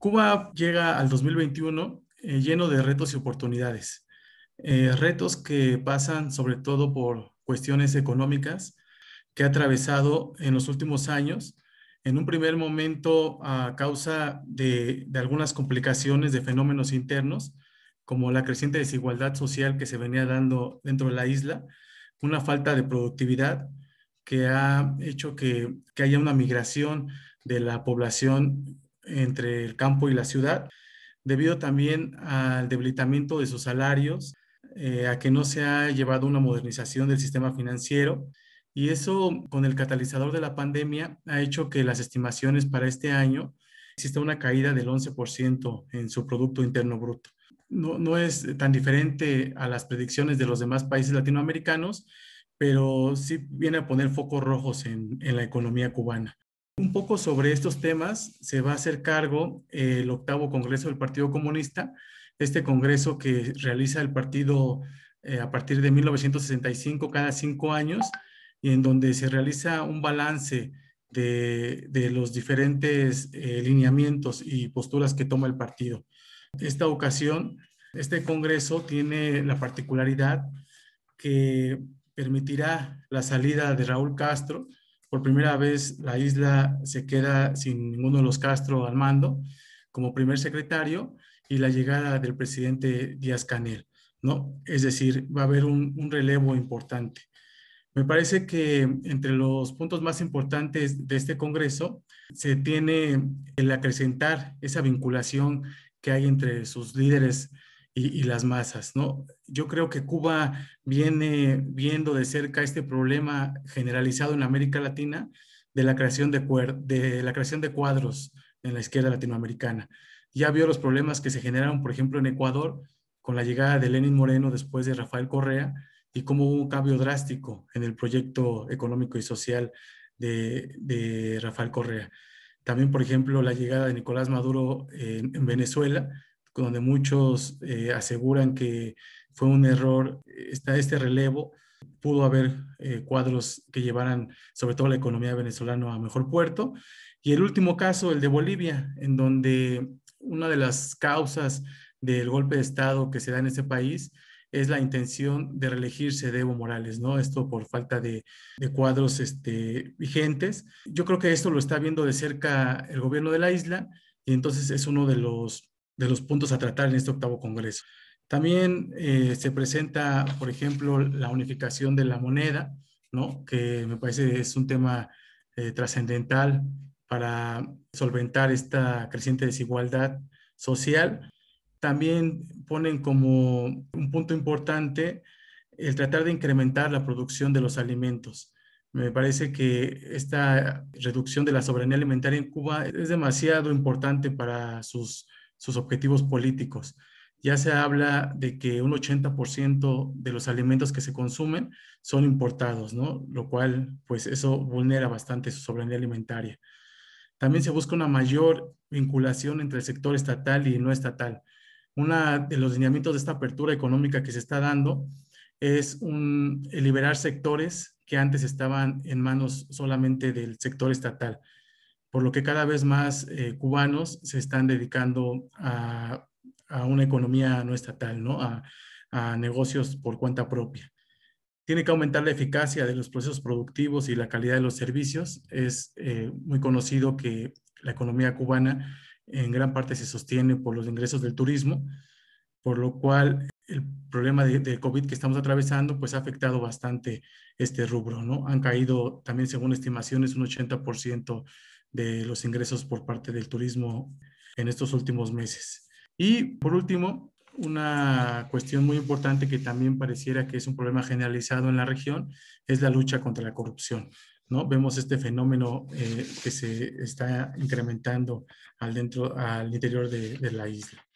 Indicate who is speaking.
Speaker 1: Cuba llega al 2021 eh, lleno de retos y oportunidades. Eh, retos que pasan sobre todo por cuestiones económicas que ha atravesado en los últimos años, en un primer momento a causa de, algunas complicaciones de fenómenos internos, como la creciente desigualdad social que se venía dando dentro de la isla, una falta de productividad que ha hecho que, que haya una migración de la población entre el campo y la ciudad, debido también al debilitamiento de sus salarios, eh, a que no se ha llevado una modernización del sistema financiero. Y eso, con el catalizador de la pandemia, ha hecho que las estimaciones para este año exista una caída del 11% en su Producto Interno Bruto. No, no es tan diferente a las predicciones de los demás países latinoamericanos, pero sí viene a poner focos rojos en la economía cubana. Un poco sobre estos temas se va a hacer cargo eh, el octavo Congreso del Partido Comunista, este Congreso que realiza el partido eh, a partir de 1965 cada cinco años y en donde se realiza un balance de, los diferentes eh, lineamientos y posturas que toma el partido. Esta ocasión, este Congreso tiene la particularidad que permitirá la salida de Raúl Castro, por primera vez, la isla se queda sin ninguno de los Castro al mando como primer secretario y la llegada del presidente Díaz Canel, ¿no? Es decir, va a haber un, un relevo importante. Me parece que entre los puntos más importantes de este Congreso se tiene el acrecentar esa vinculación que hay entre sus líderes y, las masas, ¿no? Yo creo que Cuba viene viendo de cerca este problema generalizado en América Latina de la creación de, de, la creación de cuadros en la izquierda latinoamericana. Ya vio los problemas que se generaron, por ejemplo, en Ecuador con la llegada de Lenin Moreno después de Rafael Correa y cómo hubo un cambio drástico en el proyecto económico y social de, Rafael Correa. También, por ejemplo, la llegada de Nicolás Maduro en Venezuela, donde muchos eh, aseguran que fue un error está este relevo. Pudo haber eh, cuadros que llevaran sobre todo la economía venezolana a mejor puerto. Y el último caso, el de Bolivia, en donde una de las causas del golpe de Estado que se da en ese país es la intención de reelegirse de Evo Morales, ¿no? Esto por falta de, de cuadros este, vigentes. Yo creo que esto lo está viendo de cerca el gobierno de la isla y entonces es uno de los de los puntos a tratar en este octavo Congreso. También eh, se presenta, por ejemplo, la unificación de la moneda, ¿no? que me parece es un tema eh, trascendental para solventar esta creciente desigualdad social. También ponen como un punto importante el tratar de incrementar la producción de los alimentos. Me parece que esta reducción de la soberanía alimentaria en Cuba es demasiado importante para sus sus objetivos políticos. Ya se habla de que un 80% de los alimentos que se consumen son importados, ¿no? Lo cual, pues eso vulnera bastante su soberanía alimentaria. También se busca una mayor vinculación entre el sector estatal y no estatal. Uno de los lineamientos de esta apertura económica que se está dando es liberar sectores que antes estaban en manos solamente del sector estatal por lo que cada vez más eh, cubanos se están dedicando a, una economía no estatal, ¿no? A, negocios por cuenta propia. Tiene que aumentar la eficacia de los procesos productivos y la calidad de los servicios. Es eh, muy conocido que la economía cubana en gran parte se sostiene por los ingresos del turismo, por lo cual el problema de, COVID que estamos atravesando, pues ha afectado bastante este rubro, ¿no? Han caído también, según estimaciones, un 80% de los ingresos por parte del turismo en estos últimos meses. Y por último, una cuestión muy importante que también pareciera que es un problema generalizado en la región es la lucha contra la corrupción. ¿no? Vemos este fenómeno eh, que se está incrementando al, dentro, al interior de la isla.